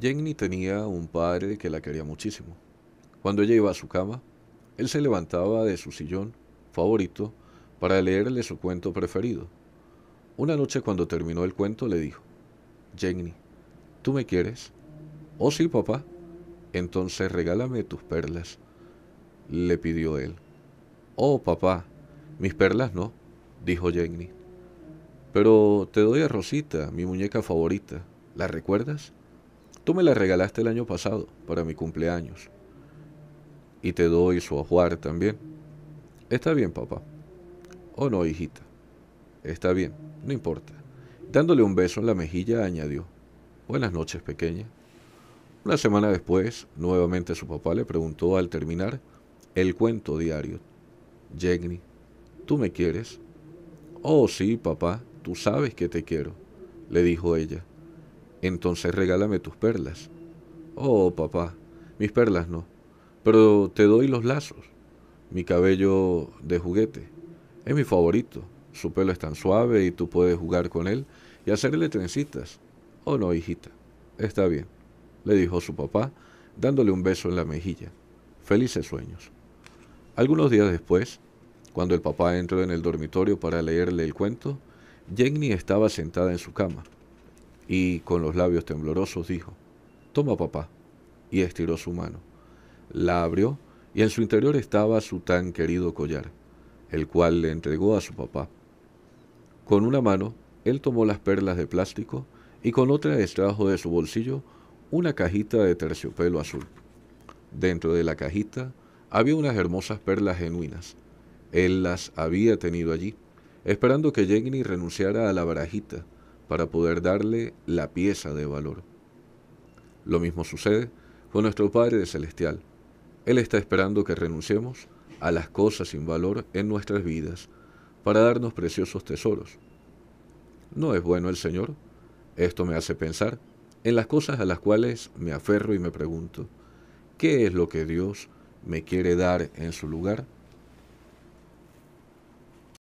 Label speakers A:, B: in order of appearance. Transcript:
A: Jenny tenía un padre que la quería muchísimo. Cuando ella iba a su cama, él se levantaba de su sillón favorito para leerle su cuento preferido. Una noche cuando terminó el cuento le dijo, Jenny, ¿tú me quieres? Oh sí, papá. Entonces regálame tus perlas, le pidió él. Oh, papá, mis perlas no, dijo Jenny. Pero te doy a Rosita, mi muñeca favorita. ¿La recuerdas? Tú me la regalaste el año pasado para mi cumpleaños. Y te doy su ajuar también. Está bien, papá. O no, hijita. Está bien, no importa. Dándole un beso en la mejilla, añadió. Buenas noches, pequeña. Una semana después, nuevamente su papá le preguntó al terminar el cuento diario. Jenny, ¿tú me quieres? Oh, sí, papá, tú sabes que te quiero, le dijo ella. Entonces regálame tus perlas. Oh, papá, mis perlas no, pero te doy los lazos, mi cabello de juguete. Es mi favorito, su pelo es tan suave y tú puedes jugar con él y hacerle trencitas. Oh, no, hijita, está bien, le dijo su papá, dándole un beso en la mejilla. Felices sueños. Algunos días después, cuando el papá entró en el dormitorio para leerle el cuento, Jenny estaba sentada en su cama y con los labios temblorosos dijo, Toma papá, y estiró su mano. La abrió y en su interior estaba su tan querido collar, el cual le entregó a su papá. Con una mano, él tomó las perlas de plástico y con otra extrajo de su bolsillo una cajita de terciopelo azul. Dentro de la cajita había unas hermosas perlas genuinas. Él las había tenido allí, esperando que Jenny renunciara a la barajita para poder darle la pieza de valor. Lo mismo sucede con nuestro Padre Celestial. Él está esperando que renunciemos a las cosas sin valor en nuestras vidas para darnos preciosos tesoros. ¿No es bueno el Señor? Esto me hace pensar en las cosas a las cuales me aferro y me pregunto, ¿qué es lo que Dios me quiere dar en su lugar?